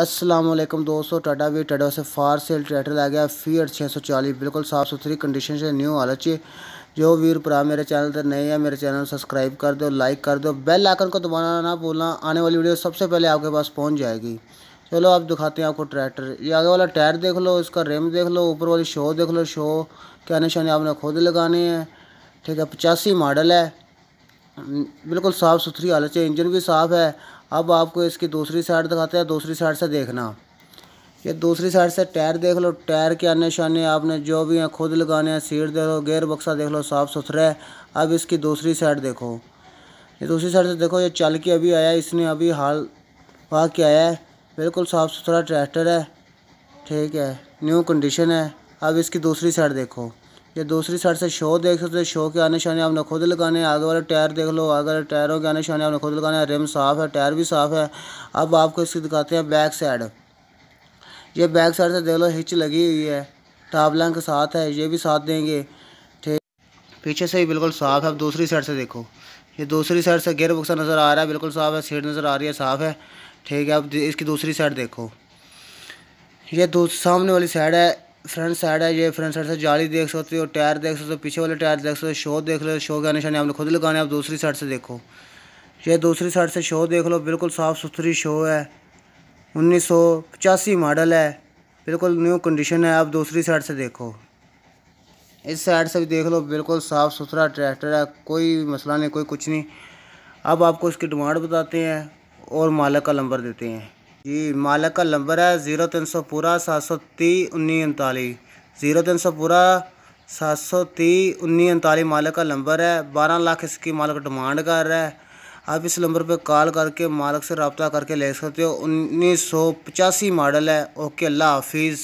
असलम दोस्तों टाटा भी टाटा से फार सेल ट्रैक्टर आ गया फीट छः सौ चालीस बिल्कुल साफ़ सुथरी कंडीशन से न्यू हालत चाहिए जो वीर भरा मेरे चैनल पर नए हैं मेरे चैनल सब्सक्राइब कर दो लाइक कर दो बेल आइकन को दबाना ना भूलना आने वाली वीडियो सबसे पहले आपके पास पहुंच जाएगी चलो आप दिखाते हैं आपको ट्रैक्टर ये आगे वाला टायर देख लो इसका रिम देख लो ऊपर वाली शो देख लो शो क्या निशाने आपने खुद लगाने हैं ठीक है पचासी मॉडल है बिल्कुल साफ़ सुथरी हालत है इंजन भी साफ़ है अब आपको इसकी दूसरी साइड दिखाते हैं दूसरी साइड से देखना ये दूसरी साइड से टायर देख लो टायर के अन्य शाने आपने जो भी हैं खुद लगाने हैं सीट लो गेयर बक्सा देख लो साफ़ सुथरा है अब इसकी दूसरी साइड देखो ये दूसरी साइड से देखो ये चल के अभी आया इसने अभी हाल वहाँ के आया है बिल्कुल साफ़ सुथरा ट्रैक्टर है ठीक है न्यू कंडीशन है अब इसकी दूसरी साइड देखो या दूसरी साइड से शो देख सकते हो शो के आने शाने आपने खुद लगाने हैं आगे वाले टायर देख लो आगे वाले टायरों के आने शाने आपने खुद लगाने हैं रिम साफ़ है टायर भी साफ़ है अब आपको इसकी दिखाते हैं बैक साइड ये बैक साइड से देख लो हिच लगी हुई है टावलाइन साथ है ये भी साथ देंगे ठीक पीछे से ही बिल्कुल साफ़ है अब दूसरी साइड से देखो ये दूसरी साइड से गेयर बक्सा नज़र आ रहा है बिल्कुल साफ़ है सीट नज़र आ रही है साफ़ है ठीक है अब इसकी दूसरी साइड देखो ये सामने वाली साइड है फ्रंट साइड है ये फ्रंट साइड से जाली देख सकते हो टायर देख सकते हो पीछे वाले टायर देख सकते हो शो देख लो शो का निशान आपने खुद लगाने आप दूसरी साइड से देखो ये दूसरी साइड से शो देख लो बिल्कुल साफ़ सुथरी शो है उन्नीस सौ पचासी मॉडल है बिल्कुल न्यू कंडीशन है आप दूसरी साइड से देखो इस साइड से भी देख लो बिल्कुल साफ़ सुथरा ट्रैक्टर है कोई मसला नहीं कोई कुछ नहीं अब आपको इसकी डिमांड बताते हैं और मालक का नंबर देते हैं जी मालक का नंबर है ज़ीरो तीन सौ पूरा सात सौ ती उन्नी उनताली ज़ीरो तीन सौ पूरा सात सौ तीस उन्नी उनताली मालक का नंबर है बारह लाख इसकी मालक डिमांड कर रहा है आप इस नंबर पर कॉल करके मालक से रबता करके ले सकते हो उन्नीस सौ पचासी मॉडल है ओके अल्लाह हाफिज़